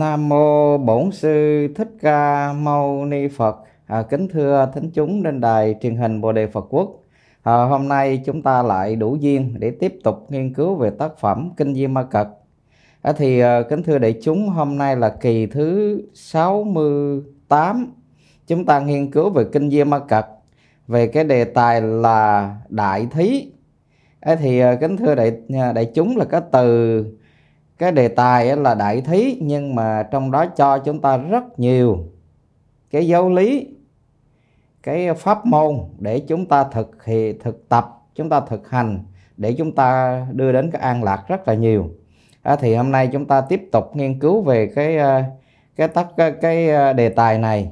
Nam mô Bổn sư Thích Ca Mâu Ni Phật. À, kính thưa thánh chúng trên đài truyền hình Bồ đề Phật Quốc. À, hôm nay chúng ta lại đủ duyên để tiếp tục nghiên cứu về tác phẩm Kinh Di Ma Cật. À, thì à, kính thưa đại chúng, hôm nay là kỳ thứ 68. Chúng ta nghiên cứu về Kinh Di Ma Cật về cái đề tài là đại thí. À, thì à, kính thưa đại à, đại chúng là cái từ cái đề tài là đại thí nhưng mà trong đó cho chúng ta rất nhiều cái giáo lý cái pháp môn để chúng ta thực hiện thực tập chúng ta thực hành để chúng ta đưa đến cái an lạc rất là nhiều à, thì hôm nay chúng ta tiếp tục nghiên cứu về cái ờ, cái tắt cái, cái ờ, đề tài này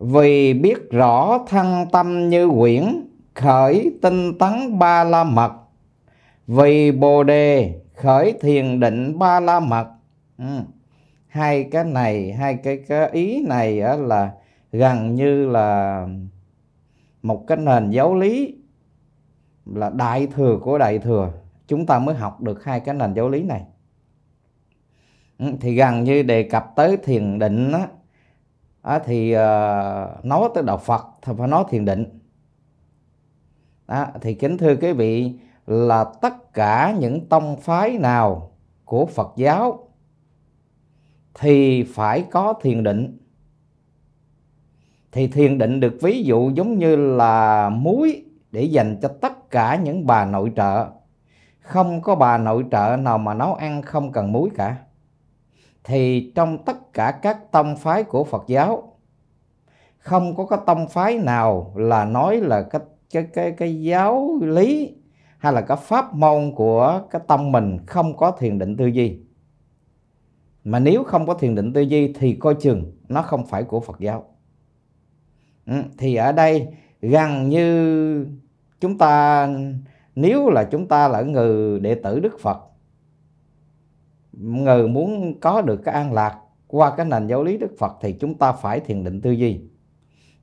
vì biết rõ thân tâm như quyển khởi tinh tấn ba la mật vì Bồ Đề khởi thiền định ba la mật. Ừ. Hai cái này, hai cái cái ý này là gần như là một cái nền giáo lý là đại thừa của đại thừa. Chúng ta mới học được hai cái nền giáo lý này. Ừ. Thì gần như đề cập tới thiền định á, á thì uh, nói tới đạo Phật thì phải nói thiền định. Đó, thì kính thưa quý vị là tất cả những tông phái nào của Phật giáo thì phải có thiền định. Thì thiền định được ví dụ giống như là muối để dành cho tất cả những bà nội trợ. Không có bà nội trợ nào mà nấu ăn không cần muối cả. Thì trong tất cả các tông phái của Phật giáo không có cái tông phái nào là nói là cái cái cái cái giáo lý hay là cái pháp môn của cái tâm mình không có thiền định tư duy mà nếu không có thiền định tư duy thì coi chừng nó không phải của phật giáo ừ, thì ở đây gần như chúng ta nếu là chúng ta là người đệ tử đức phật người muốn có được cái an lạc qua cái nền giáo lý đức phật thì chúng ta phải thiền định tư duy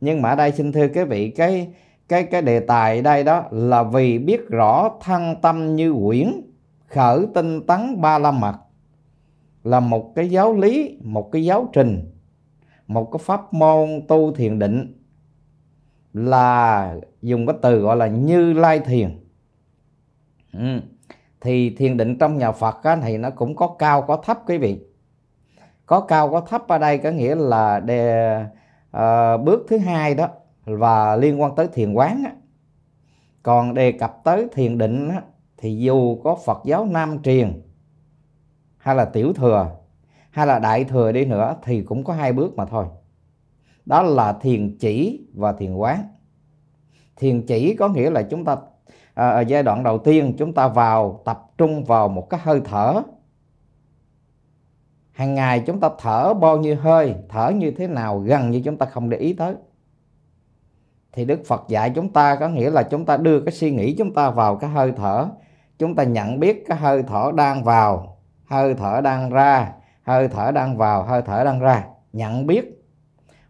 nhưng mà ở đây xin thưa quý vị cái cái cái đề tài đây đó là vì biết rõ thăng tâm như quyển khởi tinh tấn ba la mật là một cái giáo lý một cái giáo trình một cái pháp môn tu thiền định là dùng cái từ gọi là như lai thiền ừ. thì thiền định trong nhà phật á, thì nó cũng có cao có thấp quý vị có cao có thấp ở đây có nghĩa là đề, à, bước thứ hai đó và liên quan tới thiền quán á. còn đề cập tới thiền định á, thì dù có phật giáo nam truyền hay là tiểu thừa hay là đại thừa đi nữa thì cũng có hai bước mà thôi đó là thiền chỉ và thiền quán thiền chỉ có nghĩa là chúng ta à, ở giai đoạn đầu tiên chúng ta vào tập trung vào một cái hơi thở hàng ngày chúng ta thở bao nhiêu hơi thở như thế nào gần như chúng ta không để ý tới thì đức phật dạy chúng ta có nghĩa là chúng ta đưa cái suy nghĩ chúng ta vào cái hơi thở chúng ta nhận biết cái hơi thở đang vào hơi thở đang ra hơi thở đang vào hơi thở đang ra nhận biết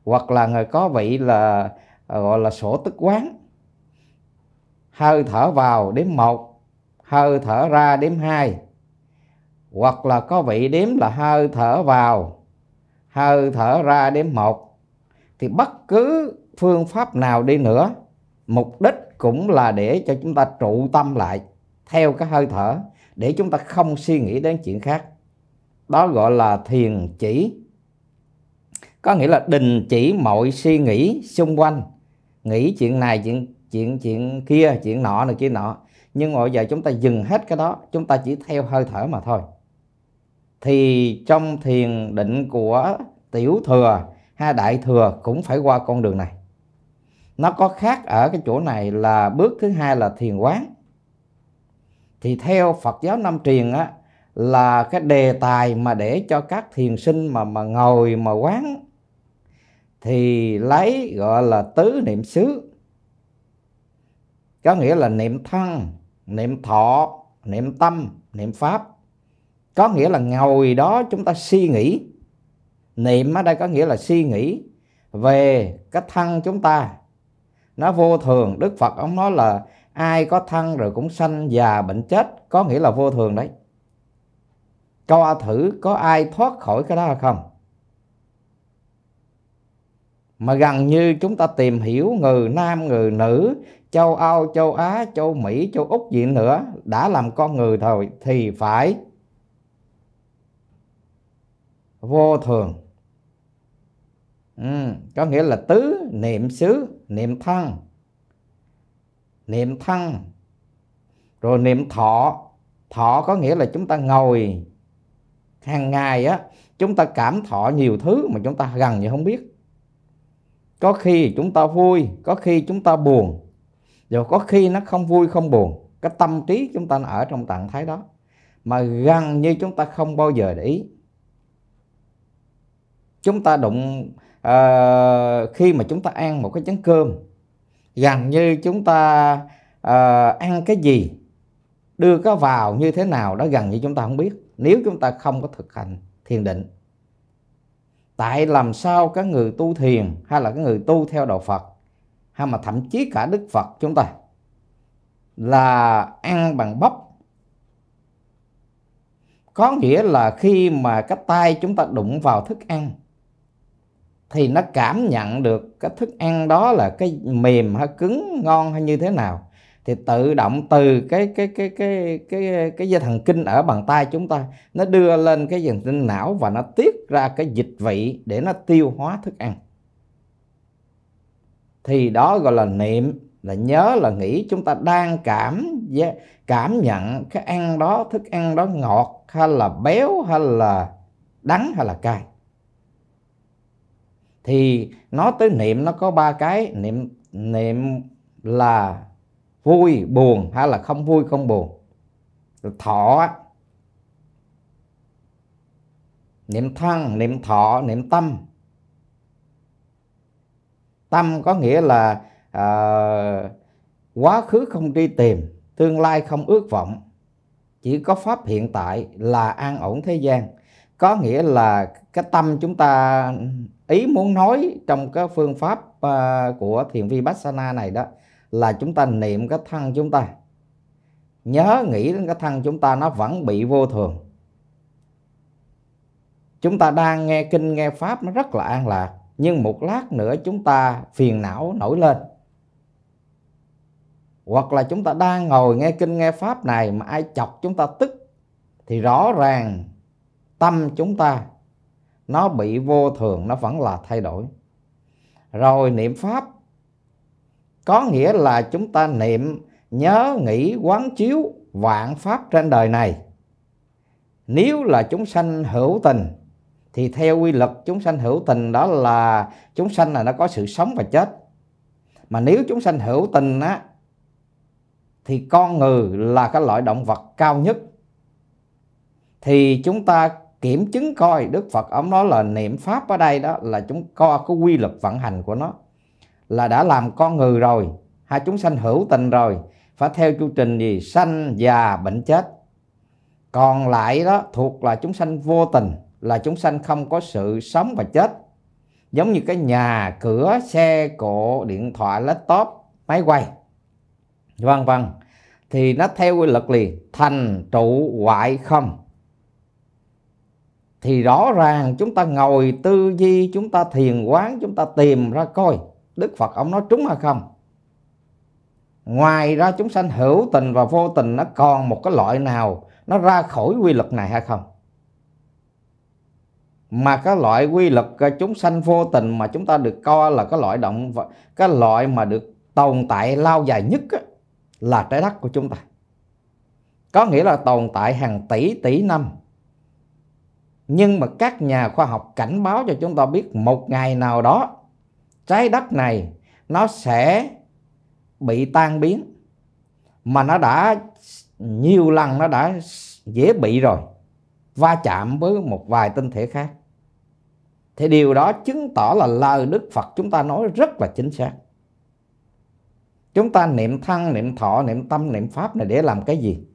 hoặc là người có vị là ờ, gọi là sổ tức quán hơi thở vào đếm một hơi thở ra đếm hai hoặc là có vị đếm là hơi thở vào hơi thở ra đếm một thì bất cứ phương pháp nào đi nữa mục đích cũng là để cho chúng ta trụ tâm lại theo cái hơi thở để chúng ta không suy nghĩ đến chuyện khác đó gọi là thiền chỉ có nghĩa là đình chỉ mọi suy nghĩ xung quanh nghĩ chuyện này chuyện chuyện chuyện kia chuyện nọ này kia nọ nhưng mà giờ chúng ta dừng hết cái đó chúng ta chỉ theo hơi thở mà thôi thì trong thiền định của tiểu thừa hay đại thừa cũng phải qua con đường này nó có khác ở cái chỗ này là bước thứ hai là thiền quán thì theo Phật giáo Nam truyền á là cái đề tài mà để cho các thiền sinh mà mà ngồi mà quán thì lấy gọi là tứ niệm xứ có nghĩa là niệm thân niệm thọ niệm tâm niệm pháp có nghĩa là ngồi đó chúng ta suy nghĩ niệm ở đây có nghĩa là suy nghĩ về cái thân chúng ta nó vô thường đức phật ông nói là ai có thân rồi cũng sanh già bệnh chết có nghĩa là vô thường đấy coi thử có ai thoát khỏi cái đó hay không mà gần như chúng ta tìm hiểu người nam người nữ châu âu châu á châu mỹ châu úc gì nữa đã làm con người rồi thì phải vô thường ừ, có nghĩa là tứ niệm xứ niệm thân niệm thân rồi niệm thọ thọ có nghĩa là chúng ta ngồi hàng ngày á chúng ta cảm thọ nhiều thứ mà chúng ta gần như không biết có khi chúng ta vui có khi chúng ta buồn rồi có khi nó không vui không buồn cái tâm trí chúng ta ở trong trạng thái đó mà gần như chúng ta không bao giờ để ý chúng ta đụng à, khi mà chúng ta ăn một cái chén cơm gần như chúng ta à, ăn cái gì đưa có vào như thế nào đó gần như chúng ta không biết nếu chúng ta không có thực hành thiền định tại làm sao các người tu thiền hay là các người tu theo đạo phật hay mà thậm chí cả đức phật chúng ta là ăn bằng bắp có nghĩa là khi mà cái tay chúng ta đụng vào thức ăn thì nó cảm nhận được cái thức ăn đó là cái mềm hay cứng ngon hay như thế nào thì tự động từ cái cái cái cái cái cái dây thần kinh ở bàn tay chúng ta nó đưa lên cái dần tinh não và nó tiết ra cái dịch vị để nó tiêu hóa thức ăn thì đó gọi là niệm là nhớ là nghĩ chúng ta đang cảm cảm nhận cái ăn đó thức ăn đó ngọt hay là béo hay là đắng hay là cay thì nó tới niệm nó có ba cái niệm niệm là vui buồn hay là không vui không buồn thọ niệm thân niệm thọ niệm tâm tâm có nghĩa là à, quá khứ không đi tìm tương lai không ước vọng chỉ có pháp hiện tại là an ổn thế gian có nghĩa là cái tâm chúng ta ý muốn nói trong cái phương pháp à, của thiền vi Bassana này đó là chúng ta niệm cái thân chúng ta nhớ nghĩ đến cái thân chúng ta nó vẫn bị vô thường chúng ta đang nghe kinh nghe pháp nó rất là an lạc nhưng một lát nữa chúng ta phiền não nổi lên hoặc là chúng ta đang ngồi nghe kinh nghe pháp này mà ai chọc chúng ta tức thì rõ ràng tâm chúng ta nó bị vô thường nó vẫn là thay đổi rồi niệm pháp có nghĩa là chúng ta niệm nhớ nghĩ quán chiếu vạn pháp trên đời này nếu là chúng sanh hữu tình thì theo quy luật chúng sanh hữu tình đó là chúng sanh là nó có sự sống và chết mà nếu chúng sanh hữu tình á thì con người là cái loại động vật cao nhất thì chúng ta kiểm chứng coi Đức Phật ông nói là niệm pháp ở đây đó là chúng co có quy luật vận hành của nó là đã làm con người rồi hai chúng sanh hữu tình rồi phải theo chu trình gì sanh già bệnh chết còn lại đó thuộc là chúng sanh vô tình là chúng sanh không có sự sống và chết giống như cái nhà cửa xe cộ điện thoại laptop máy quay vân vân thì nó theo quy luật liền thành trụ hoại không thì rõ ràng chúng ta ngồi tư duy chúng ta thiền quán chúng ta tìm ra coi đức phật ông nói trúng hay không ngoài ra chúng sanh hữu tình và vô tình nó còn một cái loại nào nó ra khỏi quy luật này hay không mà cái loại quy luật chúng sanh vô tình mà chúng ta được coi là cái loại động cái loại mà được tồn tại lao dài nhất là trái đất của chúng ta có nghĩa là tồn tại hàng tỷ tỷ năm nhưng mà các nhà khoa học cảnh báo cho chúng ta biết một ngày nào đó trái đất này nó sẽ bị tan biến mà nó đã nhiều lần nó đã dễ bị rồi va chạm với một vài tinh thể khác thì điều đó chứng tỏ là lời đức phật chúng ta nói rất là chính xác chúng ta niệm thân niệm thọ niệm tâm niệm pháp này để làm cái gì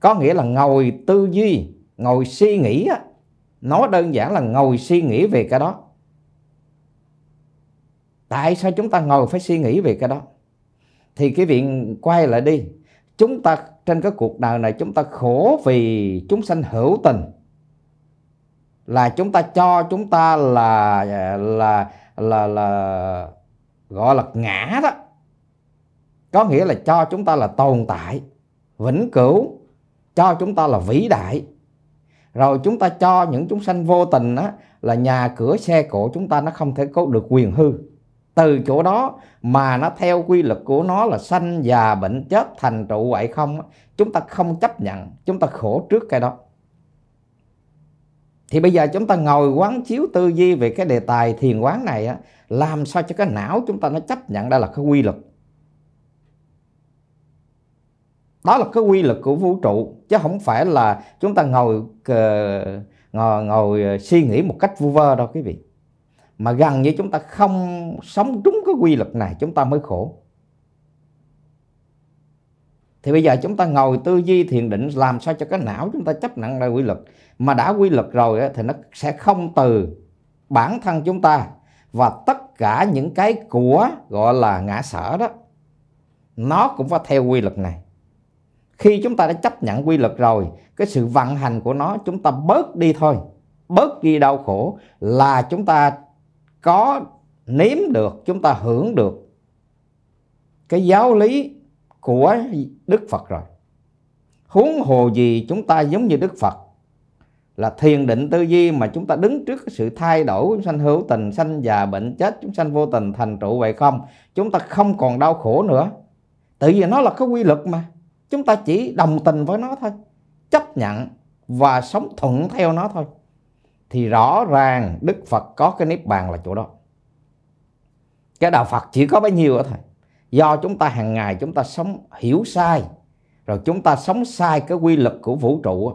có nghĩa là ngồi tư duy ngồi suy nghĩ nó đơn giản là ngồi suy nghĩ về cái đó tại sao chúng ta ngồi phải suy nghĩ về cái đó thì cái viện quay lại đi chúng ta trên cái cuộc đời này chúng ta khổ vì chúng sanh hữu tình là chúng ta cho chúng ta là là là là gọi là ngã đó có nghĩa là cho chúng ta là tồn tại vĩnh cửu cho chúng ta là vĩ đại rồi chúng ta cho những chúng sanh vô tình á, là nhà cửa xe cổ chúng ta nó không thể có được quyền hư từ chỗ đó mà nó theo quy luật của nó là sanh già bệnh chết thành trụ vậy không chúng ta không chấp nhận chúng ta khổ trước cái đó thì bây giờ chúng ta ngồi quán chiếu tư duy về cái đề tài thiền quán này á, làm sao cho cái não chúng ta nó chấp nhận đây là cái quy luật đó là cái quy luật của vũ trụ chứ không phải là chúng ta ngồi ờ, ngồi, ngồi ờ, suy nghĩ một cách vu vơ đâu quý vị mà gần như chúng ta không sống đúng cái quy luật này chúng ta mới khổ thì bây giờ chúng ta ngồi tư duy thiền định làm sao cho cái não chúng ta chấp nhận ra quy luật mà đã quy luật rồi thì nó sẽ không từ bản thân chúng ta và tất cả những cái của gọi là ngã sở đó nó cũng phải theo quy luật này khi chúng ta đã chấp nhận quy luật rồi cái sự vận hành của nó chúng ta bớt đi thôi bớt đi đau khổ là chúng ta có nếm được chúng ta hưởng được cái giáo lý của đức phật rồi huống hồ gì chúng ta giống như đức phật là thiền định tư duy mà chúng ta đứng trước sự thay đổi chúng sanh hữu tình sanh già bệnh chết chúng sanh vô tình thành trụ vậy không chúng ta không còn đau khổ nữa tự vì nó là cái quy luật mà chúng ta chỉ đồng tình với nó thôi chấp nhận và sống thuận theo nó thôi thì rõ ràng đức phật có cái niết bàn là chỗ đó cái đạo phật chỉ có bấy nhiêu đó thôi do chúng ta hàng ngày chúng ta sống hiểu sai rồi chúng ta sống sai cái quy luật của vũ trụ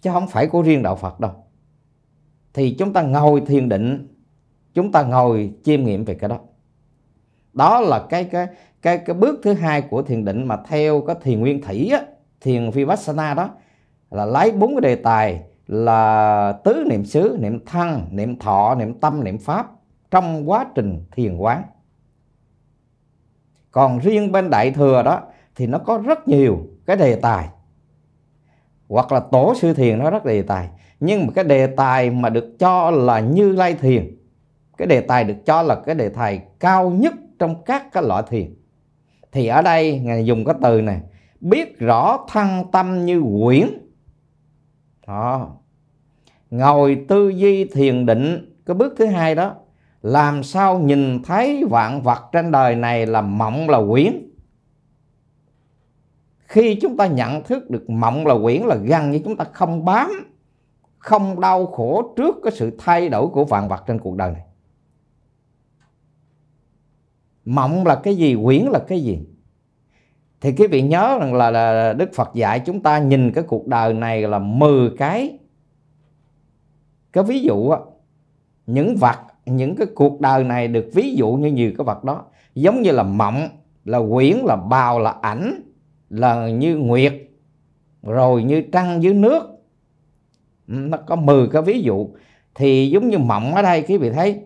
chứ không phải của riêng đạo phật đâu thì chúng ta ngồi thiền định chúng ta ngồi chiêm nghiệm về cái đó đó là cái cái cái cái bước thứ hai của thiền định mà theo cái thiền nguyên thủy á, thiền vipassana đó là lấy bốn cái đề tài là tứ niệm xứ niệm thân niệm thọ niệm tâm niệm pháp trong quá trình thiền quán còn riêng bên đại thừa đó thì nó có rất nhiều cái đề tài hoặc là tổ sư thiền nó rất đề tài nhưng mà cái đề tài mà được cho là như lai thiền cái đề tài được cho là cái đề tài cao nhất trong các cái loại thiền thì ở đây ngài dùng cái từ này biết rõ thân tâm như quyển đó. ngồi tư duy thiền định cái bước thứ hai đó làm sao nhìn thấy vạn vật trên đời này là mộng là quyển khi chúng ta nhận thức được mộng là quyển là gần như chúng ta không bám không đau khổ trước cái sự thay đổi của vạn vật trên cuộc đời này mộng là cái gì quyển là cái gì thì quý vị nhớ rằng là, là đức phật dạy chúng ta nhìn cái cuộc đời này là 10 cái cái ví dụ á những vật những cái cuộc đời này được ví dụ như nhiều cái vật đó giống như là mộng là quyển là bào là ảnh là như nguyệt rồi như trăng dưới nước ừ, nó có 10 cái ví dụ thì giống như mộng ở đây quý vị thấy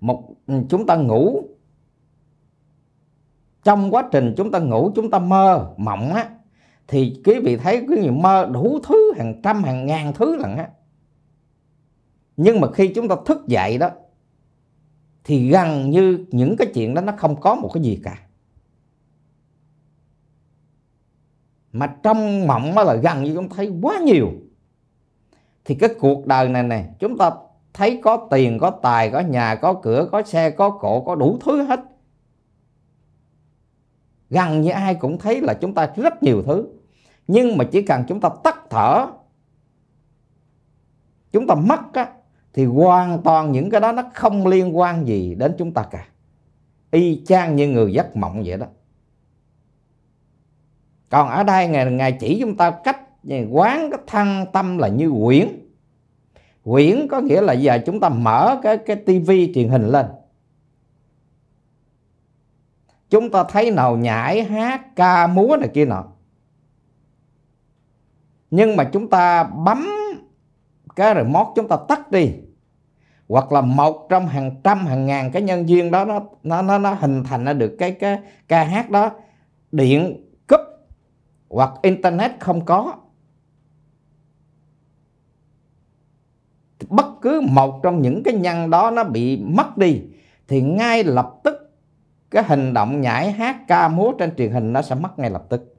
một chúng ta ngủ trong quá trình chúng ta ngủ chúng ta mơ mộng á thì quý vị thấy quý vị mơ đủ thứ hàng trăm hàng ngàn thứ lần á nhưng mà khi chúng ta thức dậy đó thì gần như những cái chuyện đó nó không có một cái gì cả mà trong mộng đó là gần như chúng ta thấy quá nhiều thì cái cuộc đời này này chúng ta thấy có tiền có tài có nhà có cửa có xe có cổ có đủ thứ hết gần như ai cũng thấy là chúng ta rất nhiều thứ nhưng mà chỉ cần chúng ta tắt thở chúng ta mất á, thì hoàn toàn những cái đó nó không liên quan gì đến chúng ta cả y chang như người giấc mộng vậy đó còn ở đây ngài ngài chỉ chúng ta cách quán cái thân tâm là như quyển quyển có nghĩa là giờ chúng ta mở cái cái tivi truyền hình lên chúng ta thấy nào nhảy hát ca múa này kia nọ nhưng mà chúng ta bấm cái remote chúng ta tắt đi hoặc là một trong hàng trăm hàng ngàn cái nhân viên đó nó nó nó, nó hình thành ra được cái cái ca hát đó điện cúp hoặc internet không có bất cứ một trong những cái nhân đó nó bị mất đi thì ngay lập tức cái hành động nhảy hát ca múa trên truyền hình nó sẽ mất ngay lập tức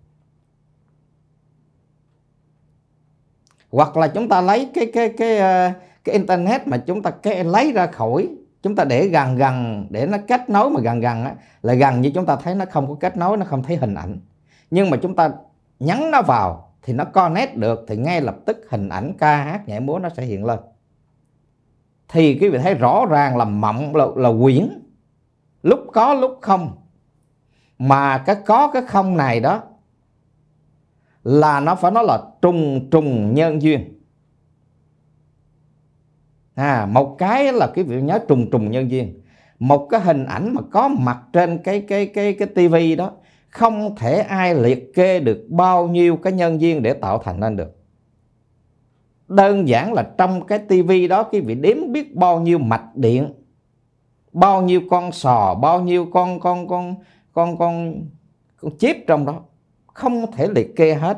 hoặc là chúng ta lấy cái cái cái ờ, cái internet mà chúng ta cái lấy ra khỏi chúng ta để gần gần để nó kết nối mà gần gần á là gần như chúng ta thấy nó không có kết nối nó không thấy hình ảnh nhưng mà chúng ta nhắn nó vào thì nó connect được thì ngay lập tức hình ảnh ca hát nhảy múa nó sẽ hiện lên thì quý vị thấy rõ ràng là mộng là, là quyển lúc có lúc không mà cái có cái không này đó là nó phải nói là trùng trùng nhân duyên à, một cái là cái việc nhớ trùng trùng nhân duyên một cái hình ảnh mà có mặt trên cái cái cái cái tivi đó không thể ai liệt kê được bao nhiêu cái nhân duyên để tạo thành nên được đơn giản là trong cái tivi đó cái vị đếm biết bao nhiêu mạch điện bao nhiêu con sò bao nhiêu con con con con con con chip trong đó không thể liệt kê hết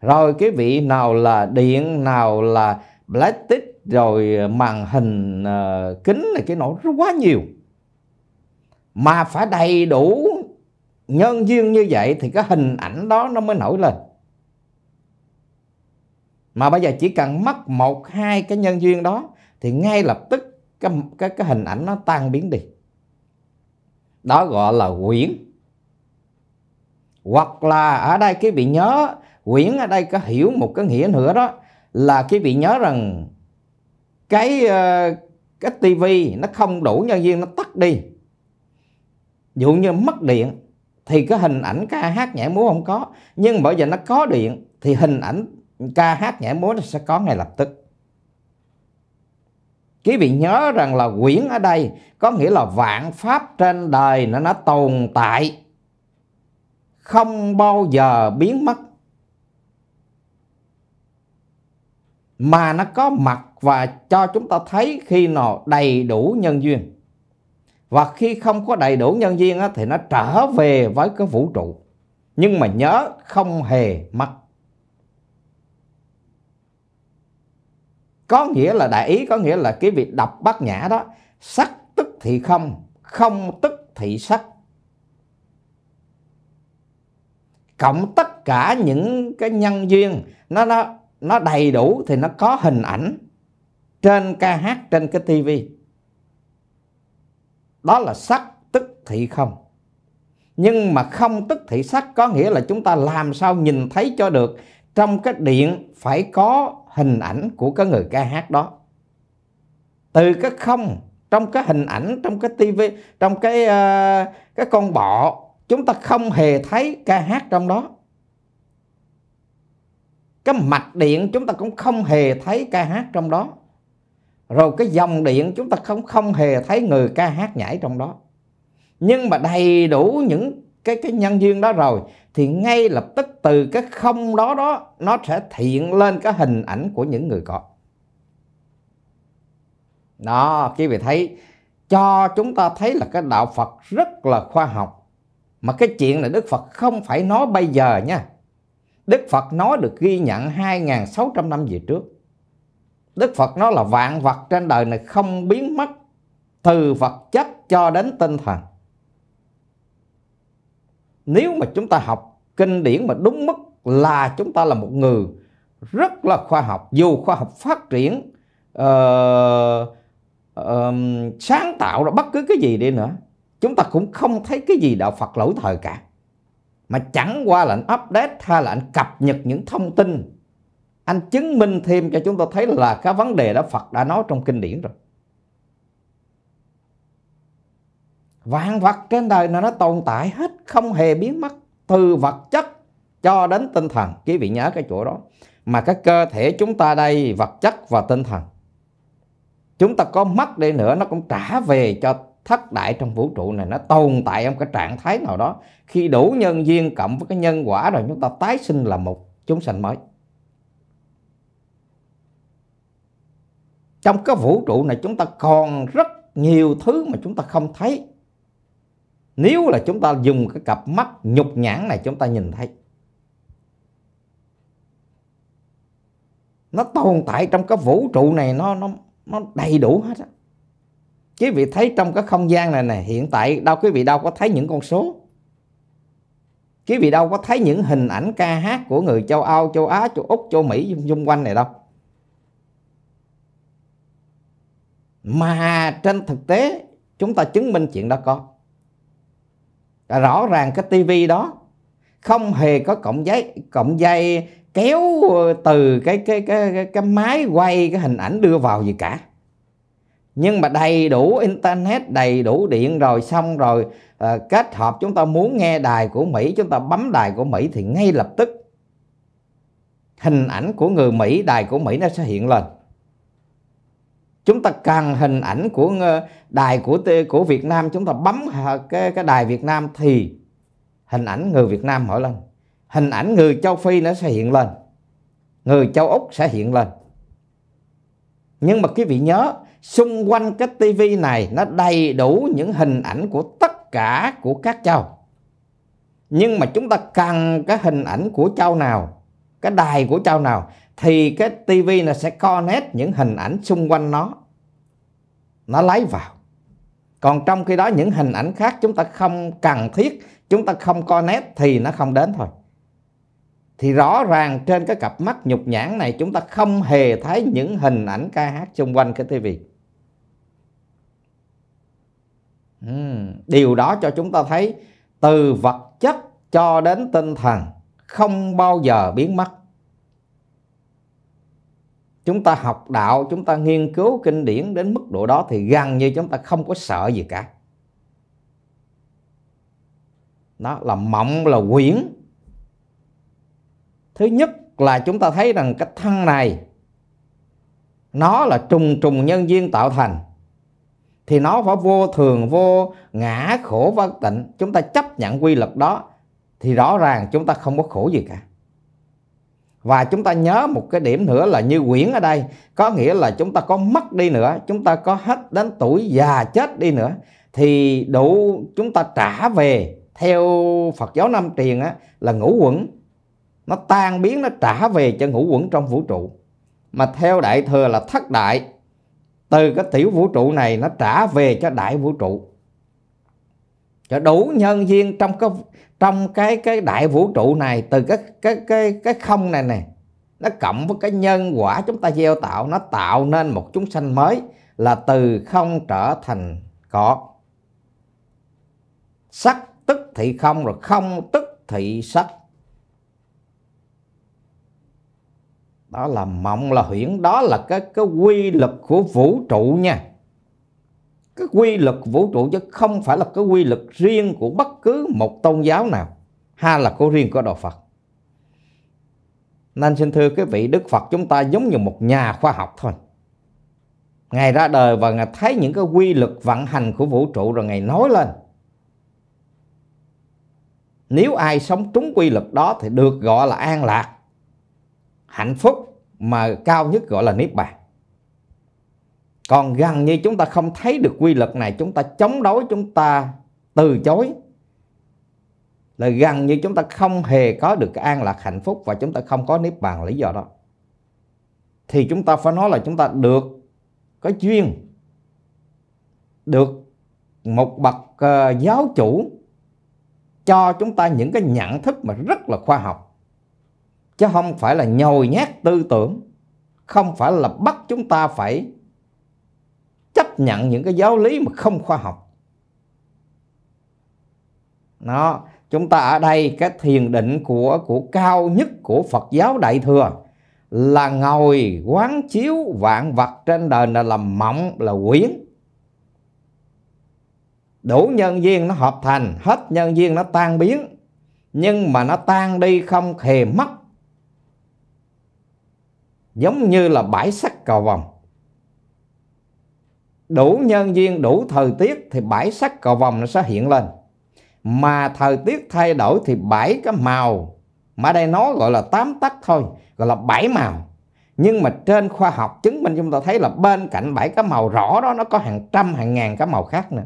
rồi cái vị nào là điện nào là plastic rồi màn hình uh, kính này cái nỗi quá nhiều mà phải đầy đủ nhân duyên như vậy thì cái hình ảnh đó nó mới nổi lên mà bây giờ chỉ cần mất một hai cái nhân duyên đó thì ngay lập tức cái cái cái hình ảnh nó tan biến đi đó gọi là quyển hoặc là ở đây cái vị nhớ quyển ở đây có hiểu một cái nghĩa nữa đó là cái vị nhớ rằng cái ờ, cái tivi nó không đủ nhân viên nó tắt đi dụ như mất điện thì cái hình ảnh ca hát nhảy múa không có nhưng bởi giờ nó có điện thì hình ảnh ca hát nhảy múa nó sẽ có ngay lập tức quý vị nhớ rằng là quyển ở đây có nghĩa là vạn pháp trên đời nó nó tồn tại không bao giờ biến mất mà nó có mặt và cho chúng ta thấy khi nào đầy đủ nhân duyên và khi không có đầy đủ nhân duyên thì nó trở về với cái vũ trụ nhưng mà nhớ không hề mất có nghĩa là đại ý có nghĩa là cái việc đọc bát nhã đó sắc tức thì không không tức thì sắc cộng tất cả những cái nhân duyên nó nó nó đầy đủ thì nó có hình ảnh trên ca hát trên cái tivi đó là sắc tức thị không nhưng mà không tức thị sắc có nghĩa là chúng ta làm sao nhìn thấy cho được trong cái điện phải có hình ảnh của cái người ca hát đó từ cái không trong cái hình ảnh trong cái tivi trong cái uh, cái con bọ chúng ta không hề thấy ca hát trong đó cái mạch điện chúng ta cũng không hề thấy ca hát trong đó rồi cái dòng điện chúng ta không không hề thấy người ca hát nhảy trong đó nhưng mà đầy đủ những cái cái nhân duyên đó rồi thì ngay lập tức từ cái không đó đó nó sẽ thiện lên cái hình ảnh của những người có đó quý vị thấy cho chúng ta thấy là cái đạo Phật rất là khoa học mà cái chuyện là Đức Phật không phải nói bây giờ nha Đức Phật nói được ghi nhận 2.600 năm về trước Đức Phật nói là vạn vật trên đời này không biến mất từ vật chất cho đến tinh thần nếu mà chúng ta học kinh điển mà đúng mức là chúng ta là một người rất là khoa học dù khoa học phát triển uh, uh, sáng tạo ra bất cứ cái gì đi nữa chúng ta cũng không thấy cái gì đạo Phật lỗi thời cả mà chẳng qua là anh update hay là anh cập nhật những thông tin anh chứng minh thêm cho chúng ta thấy là cái vấn đề đó Phật đã nói trong kinh điển rồi vạn vật trên đời này nó tồn tại hết không hề biến mất từ vật chất cho đến tinh thần quý vị nhớ cái chỗ đó mà cái cơ thể chúng ta đây vật chất và tinh thần chúng ta có mất đi nữa nó cũng trả về cho thất đại trong vũ trụ này nó tồn tại trong cái trạng thái nào đó khi đủ nhân duyên cộng với cái nhân quả rồi chúng ta tái sinh là một chúng sanh mới trong cái vũ trụ này chúng ta còn rất nhiều thứ mà chúng ta không thấy nếu là chúng ta dùng cái cặp mắt nhục nhãn này chúng ta nhìn thấy nó tồn tại trong cái vũ trụ này nó nó nó đầy đủ hết á quý vị thấy trong cái không gian này nè hiện tại đâu quý vị đâu có thấy những con số quý vị đâu có thấy những hình ảnh ca hát của người châu Âu châu Á châu Úc châu Mỹ xung quanh này đâu mà trên thực tế chúng ta chứng minh chuyện đó có rõ ràng cái tivi đó không hề có cộng giấy cộng dây kéo từ cái cái cái cái, cái máy quay cái hình ảnh đưa vào gì cả nhưng mà đầy đủ internet đầy đủ điện rồi xong rồi à, kết hợp chúng ta muốn nghe đài của mỹ chúng ta bấm đài của mỹ thì ngay lập tức hình ảnh của người mỹ đài của mỹ nó sẽ hiện lên chúng ta cần hình ảnh của ờ, đài của của Việt Nam chúng ta bấm cái cái đài Việt Nam thì hình ảnh người Việt Nam mở lần hình ảnh người châu Phi nó sẽ hiện lên người châu Úc sẽ hiện lên nhưng mà quý vị nhớ xung quanh cái tivi này nó đầy đủ những hình ảnh của tất cả của các châu nhưng mà chúng ta cần cái hình ảnh của châu nào cái đài của châu nào thì cái tivi nó sẽ connect những hình ảnh xung quanh nó nó lấy vào còn trong khi đó những hình ảnh khác chúng ta không cần thiết chúng ta không connect thì nó không đến thôi thì rõ ràng trên cái cặp mắt nhục nhãn này chúng ta không hề thấy những hình ảnh ca hát xung quanh cái tivi hmm, điều đó cho chúng ta thấy từ vật chất cho đến tinh thần không bao giờ biến mất chúng ta học đạo chúng ta nghiên cứu kinh điển đến mức độ đó thì gần như chúng ta không có sợ gì cả đó là mộng là quyển thứ nhất là chúng ta thấy rằng cái thân này nó là trùng trùng nhân duyên tạo thành thì nó phải vô thường vô ngã khổ vô tịnh chúng ta chấp nhận quy luật đó thì rõ ràng chúng ta không có khổ gì cả và chúng ta nhớ một cái điểm nữa là như quyển ở đây có nghĩa là chúng ta có mất đi nữa chúng ta có hết đến tuổi già chết đi nữa thì đủ chúng ta trả về theo Phật giáo Nam Triền á, là ngũ quẩn nó tan biến nó trả về cho ngũ quẩn trong vũ trụ mà theo đại thừa là thất đại từ cái tiểu vũ trụ này nó trả về cho đại vũ trụ và đủ nhân viên trong cái trong cái cái đại vũ trụ này từ cái cái cái cái không này này nó cộng với cái nhân quả chúng ta gieo tạo nó tạo nên một chúng sanh mới là từ không trở thành có sắc tức thị không rồi không tức thị sắc đó là mộng là huyễn đó là cái cái quy luật của vũ trụ nha cái quy luật vũ trụ chứ không phải là cái quy luật riêng của bất cứ một tôn giáo nào hay là của riêng của đạo Phật nên xin thưa cái vị Đức Phật chúng ta giống như một nhà khoa học thôi Ngày ra đời và Ngài thấy những cái quy luật vận hành của vũ trụ rồi Ngài nói lên Nếu ai sống trúng quy luật đó thì được gọi là an lạc Hạnh phúc mà cao nhất gọi là Niết Bàn còn gần như chúng ta không thấy được quy luật này chúng ta chống đối chúng ta từ chối là gần như chúng ta không hề có được cái an lạc hạnh phúc và chúng ta không có niết bàn lý do đó thì chúng ta phải nói là chúng ta được có duyên được một bậc uh, giáo chủ cho chúng ta những cái nhận thức mà rất là khoa học chứ không phải là nhồi nhét tư tưởng không phải là bắt chúng ta phải chấp nhận những cái giáo lý mà không khoa học nó chúng ta ở đây cái thiền định của của cao nhất của Phật giáo đại thừa là ngồi quán chiếu vạn vật trên đời là làm mộng là quyến đủ nhân duyên nó hợp thành hết nhân duyên nó tan biến nhưng mà nó tan đi không hề mất giống như là bãi sắt cầu vòng đủ nhân duyên đủ thời tiết thì bảy sắc cầu vòng nó sẽ hiện lên mà thời tiết thay đổi thì bảy cái màu mà đây nó gọi là tám tắc thôi gọi là bảy màu nhưng mà trên khoa học chứng minh chúng ta thấy là bên cạnh bảy cái màu rõ đó nó có hàng trăm hàng ngàn cái màu khác nữa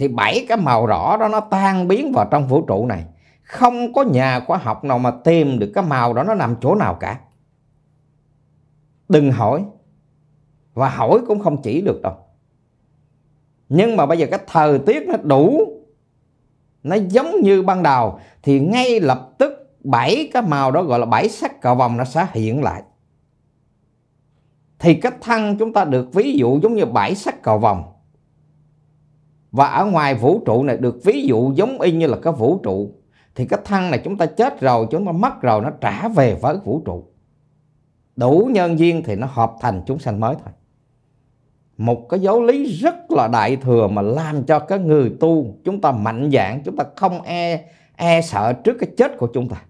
thì bảy cái màu rõ đó nó tan biến vào trong vũ trụ này không có nhà khoa học nào mà tìm được cái màu đó nó nằm chỗ nào cả đừng hỏi và hỏi cũng không chỉ được đâu nhưng mà bây giờ cái thời tiết nó đủ nó giống như ban đầu thì ngay lập tức bảy cái màu đó gọi là bảy sắc cờ vòng nó sẽ hiện lại thì cái thân chúng ta được ví dụ giống như bảy sắc cầu vòng và ở ngoài vũ trụ này được ví dụ giống y như là cái vũ trụ thì cái thân này chúng ta chết rồi chúng ta mất rồi nó trả về với vũ trụ đủ nhân duyên thì nó hợp thành chúng sanh mới thôi một cái giáo lý rất là đại thừa mà làm cho cái người tu chúng ta mạnh dạn chúng ta không e e sợ trước cái chết của chúng ta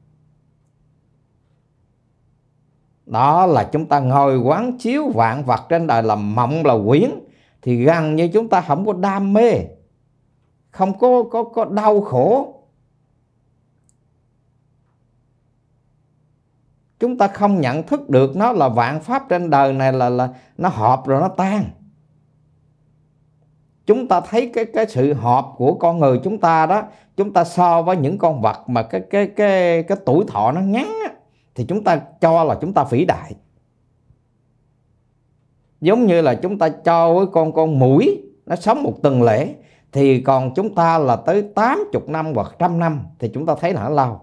đó là chúng ta ngồi quán chiếu vạn vật trên đời là mộng là quyến thì gần như chúng ta không có đam mê không có có có đau khổ chúng ta không nhận thức được nó là vạn pháp trên đời này là là nó họp rồi nó tan chúng ta thấy cái cái sự hợp của con người chúng ta đó chúng ta so với những con vật mà cái cái cái cái tuổi thọ nó ngắn á, thì chúng ta cho là chúng ta vĩ đại giống như là chúng ta cho với con con mũi nó sống một tuần lễ thì còn chúng ta là tới 80 năm hoặc trăm năm thì chúng ta thấy là lâu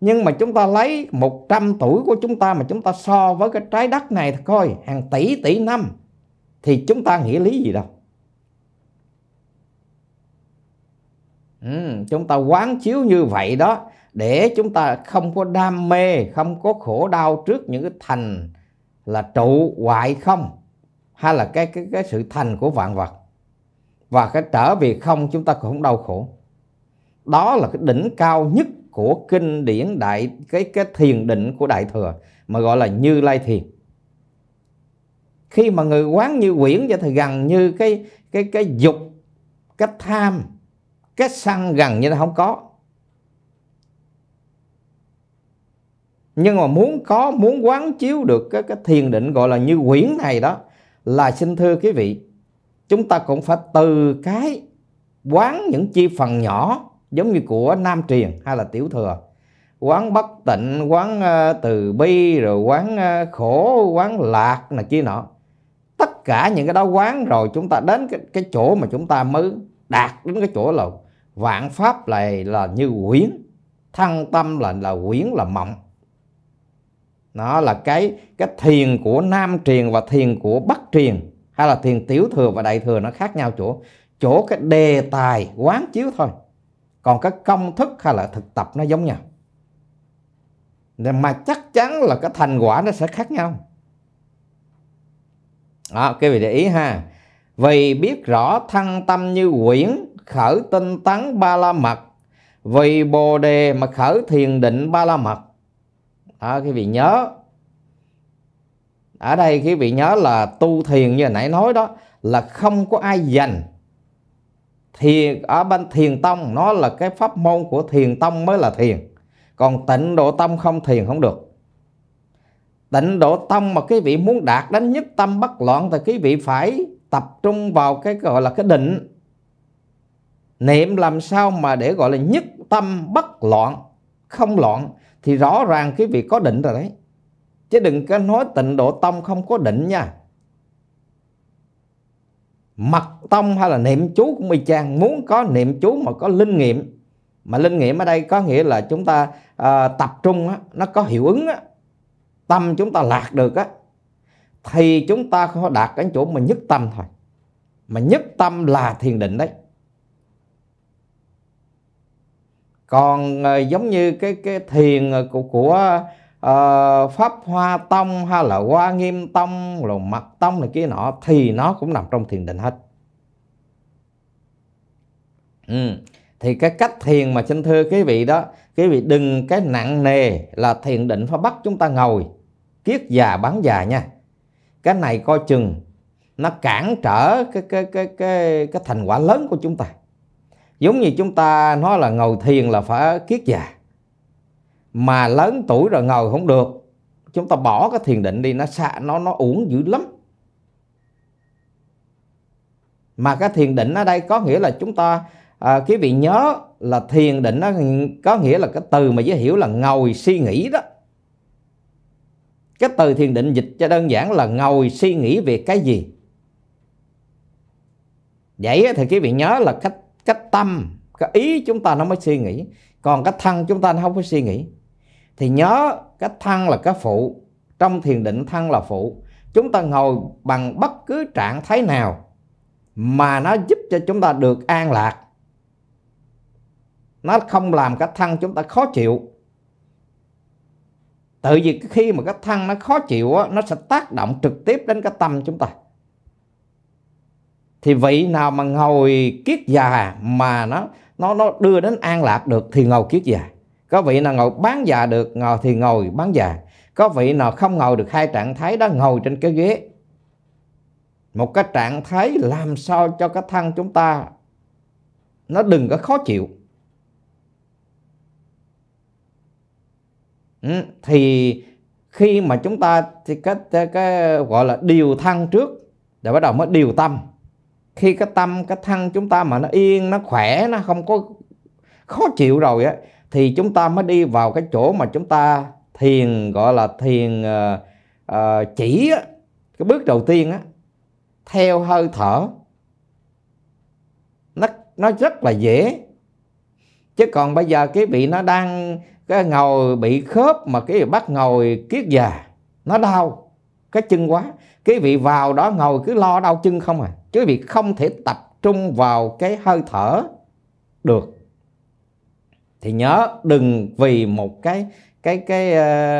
nhưng mà chúng ta lấy 100 tuổi của chúng ta mà chúng ta so với cái trái đất này thôi hàng tỷ tỷ năm thì chúng ta nghĩ lý gì đâu ừ, chúng ta quán chiếu như vậy đó để chúng ta không có đam mê không có khổ đau trước những cái thành là trụ hoại không hay là cái cái cái sự thành của vạn vật và cái trở về không chúng ta cũng đau khổ đó là cái đỉnh cao nhất của kinh điển đại cái cái thiền định của đại thừa mà gọi là như lai thiền khi mà người quán như quyển vậy thì gần như cái cái cái dục cái tham cái xăng gần như là không có nhưng mà muốn có muốn quán chiếu được cái, cái thiền định gọi là như quyển này đó là xin thưa quý vị chúng ta cũng phải từ cái quán những chi phần nhỏ giống như của nam triền hay là tiểu thừa quán bất tịnh quán ờ, từ bi rồi quán ờ, khổ quán lạc này kia nọ tất cả những cái đó quán rồi chúng ta đến cái, cái chỗ mà chúng ta mới đạt đến cái chỗ là vạn pháp này là như quyến, thân tâm là là quyến là mộng nó là cái cái thiền của nam truyền và thiền của bắc truyền hay là thiền tiểu thừa và đại thừa nó khác nhau chỗ chỗ cái đề tài quán chiếu thôi còn cái công thức hay là thực tập nó giống nhau nên mà chắc chắn là cái thành quả nó sẽ khác nhau đó quý vị để ý ha vì biết rõ thân tâm như quyển khởi tinh tấn ba la mật vì bồ đề mà khởi thiền định ba la mật đó quý vị nhớ ở đây quý vị nhớ là tu thiền như nãy nói đó là không có ai dành thì ở bên thiền tông nó là cái pháp môn của thiền tông mới là thiền còn tịnh độ tâm không thiền không được tịnh độ tâm mà quý vị muốn đạt đến nhất tâm bất loạn thì quý vị phải tập trung vào cái gọi là cái định niệm làm sao mà để gọi là nhất tâm bất loạn không loạn thì rõ ràng cái việc có định rồi đấy chứ đừng có nói tịnh độ tông không có định nha mặt tông hay là niệm chú cũng y chang muốn có niệm chú mà có linh nghiệm mà linh nghiệm ở đây có nghĩa là chúng ta à, tập trung á, nó có hiệu ứng á, tâm chúng ta lạc được á thì chúng ta có đạt đến chỗ mà nhất tâm thôi mà nhất tâm là thiền định đấy còn ờ, giống như cái cái thiền ờ, của, của uh, pháp hoa tông hay là hoa nghiêm tông rồi mật tông này kia nọ thì nó cũng nằm trong thiền định hết ừ. thì cái cách thiền mà xin thưa quý vị đó quý vị đừng cái nặng nề là thiền định phải bắt chúng ta ngồi kiết già bán già nha cái này coi chừng nó cản trở cái cái cái cái cái thành quả lớn của chúng ta giống như chúng ta nói là ngồi thiền là phải kiết già mà lớn tuổi rồi ngồi không được chúng ta bỏ cái thiền định đi nó xạ nó nó uổng dữ lắm mà cái thiền định ở đây có nghĩa là chúng ta à, quý vị nhớ là thiền định nó có nghĩa là cái từ mà dễ hiểu là ngồi suy nghĩ đó cái từ thiền định dịch cho đơn giản là ngồi suy nghĩ về cái gì vậy thì quý vị nhớ là cách cái tâm cái ý chúng ta nó mới suy nghĩ còn cái thân chúng ta nó không có suy nghĩ thì nhớ cái thân là cái phụ trong thiền định thân là phụ chúng ta ngồi bằng bất cứ trạng thái nào mà nó giúp cho chúng ta được an lạc nó không làm cái thân chúng ta khó chịu tự vì khi mà cái thân nó khó chịu á, nó sẽ tác động trực tiếp đến cái tâm chúng ta thì vị nào mà ngồi kiết già mà nó nó nó đưa đến an lạc được thì ngồi kiết già có vị nào ngồi bán già được ngồi thì ngồi bán già có vị nào không ngồi được hai trạng thái đó ngồi trên cái ghế một cái trạng thái làm sao cho cái thân chúng ta nó đừng có khó chịu ừ, thì khi mà chúng ta thì cái, cái, cái gọi là điều thân trước để bắt đầu mới điều tâm khi cái tâm cái thân chúng ta mà nó yên nó khỏe nó không có khó chịu rồi á thì chúng ta mới đi vào cái chỗ mà chúng ta thiền gọi là thiền uh, chỉ á, cái bước đầu tiên á theo hơi thở nó nó rất là dễ chứ còn bây giờ cái vị nó đang cái ngồi bị khớp mà cái bắt ngồi kiết già nó đau cái chân quá cái vị vào đó ngồi cứ lo đau chân không à quý vị không thể tập trung vào cái hơi thở được thì nhớ đừng vì một cái cái cái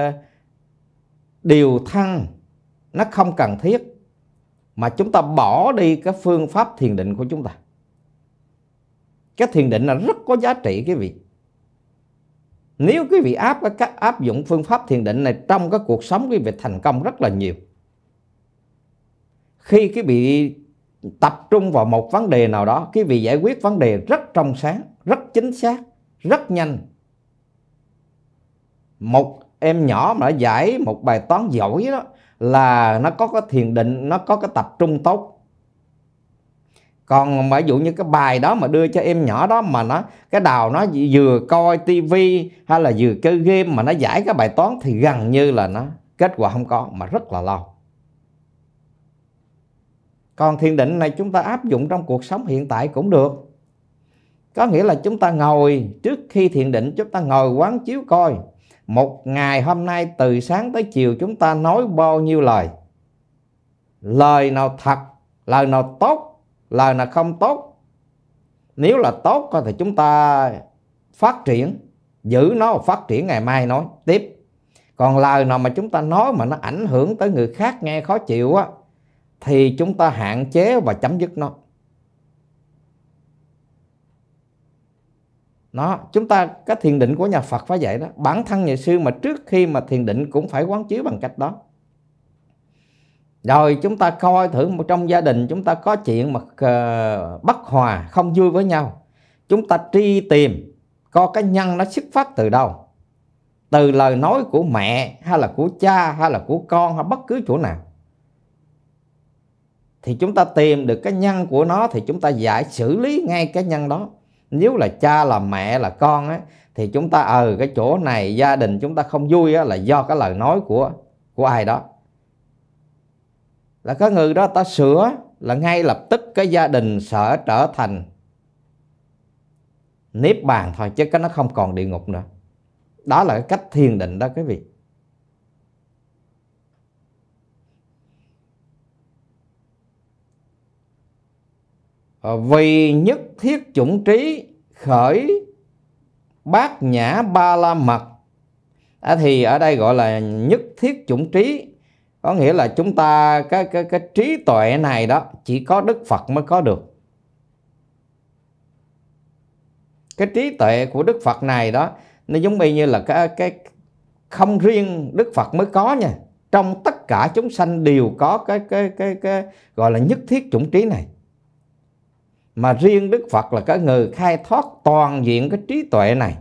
uh, điều thăng nó không cần thiết mà chúng ta bỏ đi cái phương pháp thiền định của chúng ta cái thiền định là rất có giá trị quý vị nếu quý vị áp các áp dụng phương pháp thiền định này trong cái cuộc sống quý vị thành công rất là nhiều khi quý vị tập trung vào một vấn đề nào đó quý vị giải quyết vấn đề rất trong sáng rất chính xác rất nhanh một em nhỏ mà nó giải một bài toán giỏi đó là nó có cái thiền định nó có cái tập trung tốt còn ví dụ như cái bài đó mà đưa cho em nhỏ đó mà nó cái đầu nó vừa coi tivi hay là vừa chơi game mà nó giải cái bài toán thì gần như là nó kết quả không có mà rất là lâu còn thiền định này chúng ta áp dụng trong cuộc sống hiện tại cũng được có nghĩa là chúng ta ngồi trước khi thiền định chúng ta ngồi quán chiếu coi một ngày hôm nay từ sáng tới chiều chúng ta nói bao nhiêu lời lời nào thật lời nào tốt lời nào không tốt nếu là tốt thì chúng ta phát triển giữ nó phát triển ngày mai nói tiếp còn lời nào mà chúng ta nói mà nó ảnh hưởng tới người khác nghe khó chịu á thì chúng ta hạn chế và chấm dứt nó nó chúng ta cái thiền định của nhà Phật phải vậy đó bản thân nhà sư mà trước khi mà thiền định cũng phải quán chiếu bằng cách đó rồi chúng ta coi thử một trong gia đình chúng ta có chuyện mà uh, bất hòa không vui với nhau chúng ta tri tìm coi cái nhân nó xuất phát từ đâu từ lời nói của mẹ hay là của cha hay là của con hay bất cứ chỗ nào thì chúng ta tìm được cái nhân của nó thì chúng ta giải xử lý ngay cái nhân đó nếu là cha là mẹ là con ấy, thì chúng ta ở ờ, cái chỗ này gia đình chúng ta không vui á, là do cái lời nói của của ai đó là cái người đó ta sửa là ngay lập tức cái gia đình sợ trở thành nếp bàn thôi chứ cái nó không còn địa ngục nữa đó là cái cách thiền định đó cái việc Ờ, vì nhất thiết chủng trí khởi bát nhã ba la mật à, thì ở đây gọi là nhất thiết chủng trí có nghĩa là chúng ta cái cái cái trí tuệ này đó chỉ có đức phật mới có được cái trí tuệ của đức phật này đó nó giống như là cái cái không riêng đức phật mới có nha trong tất cả chúng sanh đều có cái cái cái cái gọi là nhất thiết chủng trí này mà riêng Đức Phật là cái người khai thoát toàn diện cái trí tuệ này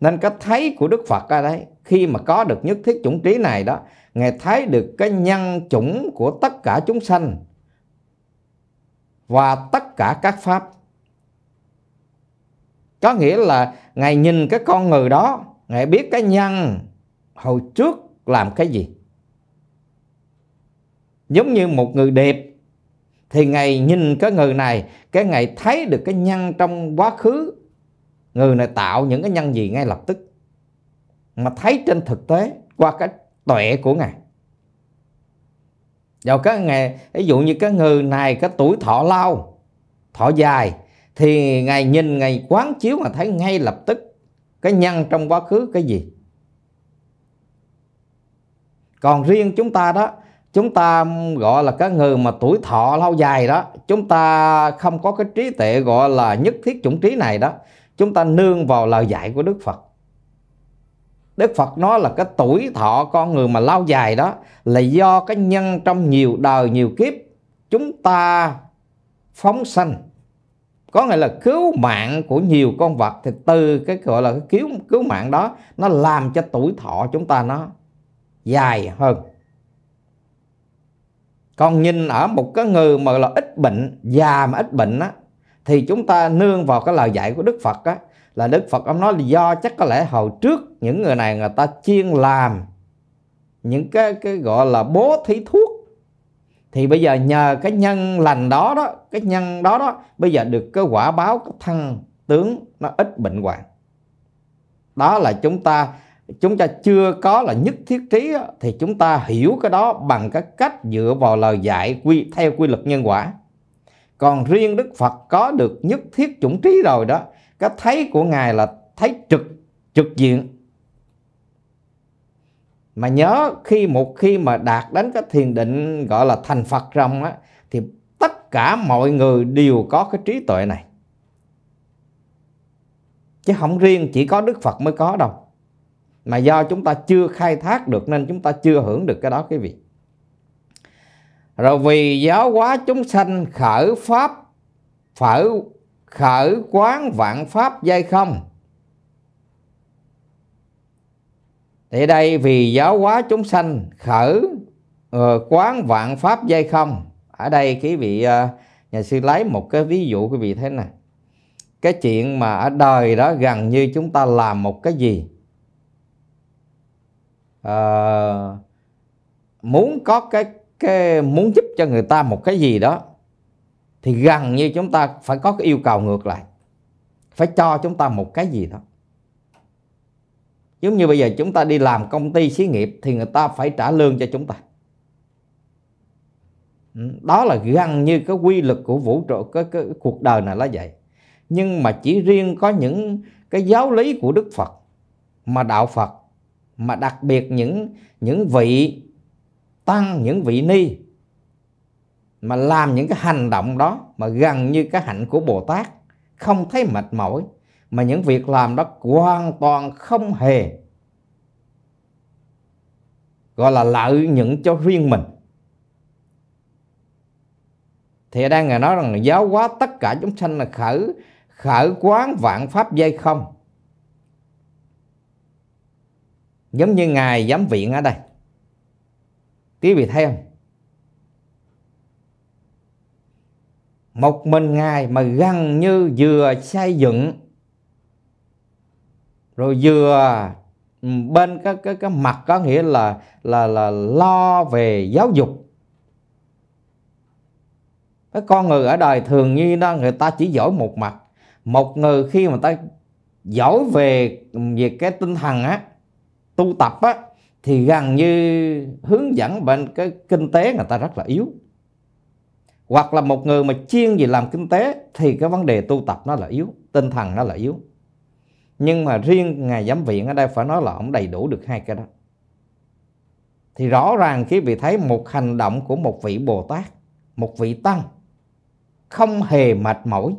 nên cái thấy của Đức Phật ở đấy khi mà có được nhất thiết chủng trí này đó ngài thấy được cái nhân chủng của tất cả chúng sanh và tất cả các pháp có nghĩa là ngài nhìn cái con người đó ngài biết cái nhân hồi trước làm cái gì giống như một người đẹp thì ngài nhìn cái người này cái ngài thấy được cái nhân trong quá khứ người này tạo những cái nhân gì ngay lập tức mà thấy trên thực tế qua cái tuệ của ngài vào cái ngày ví dụ như cái người này cái tuổi thọ lao thọ dài thì ngài nhìn ngài quán chiếu mà thấy ngay lập tức cái nhân trong quá khứ cái gì còn riêng chúng ta đó chúng ta gọi là cái người mà tuổi thọ lâu dài đó chúng ta không có cái trí tuệ gọi là nhất thiết chủng trí này đó chúng ta nương vào lời dạy của đức phật đức phật nói là cái tuổi thọ con người mà lâu dài đó là do cái nhân trong nhiều đời nhiều kiếp chúng ta phóng sanh có nghĩa là cứu mạng của nhiều con vật thì từ cái gọi là cái cứu cứu mạng đó nó làm cho tuổi thọ chúng ta nó dài hơn còn nhìn ở một cái người mà là ít bệnh già mà ít bệnh á thì chúng ta nương vào cái lời dạy của đức phật á là đức phật ông nói là do chắc có lẽ hồi trước những người này người ta chuyên làm những cái cái gọi là bố thí thuốc thì bây giờ nhờ cái nhân lành đó đó cái nhân đó đó bây giờ được cái quả báo cái thân tướng nó ít bệnh hoạn đó là chúng ta chúng ta chưa có là nhất thiết trí thì chúng ta hiểu cái đó bằng cái cách dựa vào lời dạy quy theo quy luật nhân quả còn riêng đức phật có được nhất thiết chủng trí rồi đó cái thấy của ngài là thấy trực trực diện mà nhớ khi một khi mà đạt đến cái thiền định gọi là thành phật rồng á thì tất cả mọi người đều có cái trí tuệ này chứ không riêng chỉ có đức phật mới có đâu mà do chúng ta chưa khai thác được nên chúng ta chưa hưởng được cái đó quý vị rồi vì giáo hóa chúng sanh khởi pháp phở khởi quán vạn pháp dây không thì đây vì giáo hóa chúng sanh khởi ờ, quán vạn pháp dây không ở đây quý vị ờ, nhà sư lấy một cái ví dụ quý vị thế này cái chuyện mà ở đời đó gần như chúng ta làm một cái gì uh, muốn có cái cái muốn giúp cho người ta một cái gì đó thì gần như chúng ta phải có cái yêu cầu ngược lại phải cho chúng ta một cái gì đó giống như bây giờ chúng ta đi làm công ty xí nghiệp thì người ta phải trả lương cho chúng ta ừ, đó là gần như cái quy luật của vũ trụ cái, cái, cái cuộc đời này là vậy nhưng mà chỉ riêng có những cái giáo lý của đức phật mà đạo phật mà đặc biệt những những vị tăng những vị ni mà làm những cái hành động đó mà gần như cái hạnh của Bồ Tát không thấy mệt mỏi mà những việc làm đó hoàn toàn không hề gọi là lợi nhuận cho riêng mình thì đang người nói rằng giáo hóa tất cả chúng sanh là khởi khởi quán vạn pháp dây không giống như ngài giám viện ở đây quý vị thấy không một mình ngài mà gần như vừa xây dựng rồi vừa bên cái cái cái mặt có nghĩa là là là lo về giáo dục cái con người ở đời thường như đó người ta chỉ giỏi một mặt một người khi mà ta giỏi về về cái tinh thần á tu tập á, thì gần như hướng dẫn bên cái kinh tế người ta rất là yếu hoặc là một người mà chuyên về làm kinh tế thì cái vấn đề tu tập nó là yếu tinh thần nó là yếu nhưng mà riêng ngài giám viện ở đây phải nói là ông đầy đủ được hai cái đó thì rõ ràng khi vị thấy một hành động của một vị bồ tát một vị tăng không hề mệt mỏi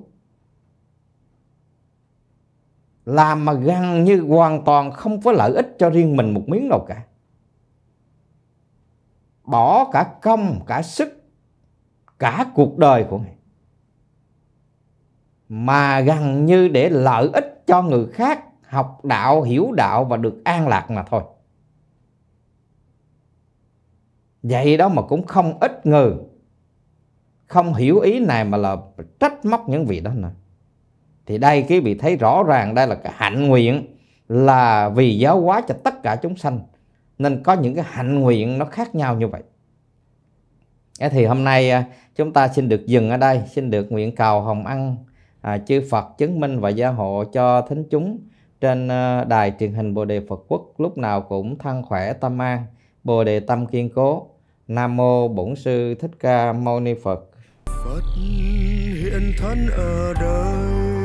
làm mà gần như hoàn toàn không có lợi ích cho riêng mình một miếng nào cả bỏ cả công cả sức cả cuộc đời của mình mà gần như để lợi ích cho người khác học đạo hiểu đạo và được an lạc mà thôi vậy đó mà cũng không ít người không hiểu ý này mà là trách móc những vị đó nữa thì đây quý vị thấy rõ ràng đây là cái hạnh nguyện là vì giáo hóa cho tất cả chúng sanh nên có những cái hạnh nguyện nó khác nhau như vậy thì hôm nay à, chúng ta xin được dừng ở đây xin được nguyện cầu hồng ăn à, chư Phật chứng minh và gia hộ cho thính chúng trên à, đài truyền hình Bồ Đề Phật Quốc lúc nào cũng thăng khỏe tâm an Bồ Đề tâm kiên cố Nam mô Bổn sư Thích Ca Mâu Ni Phật Phật hiện thân ở đời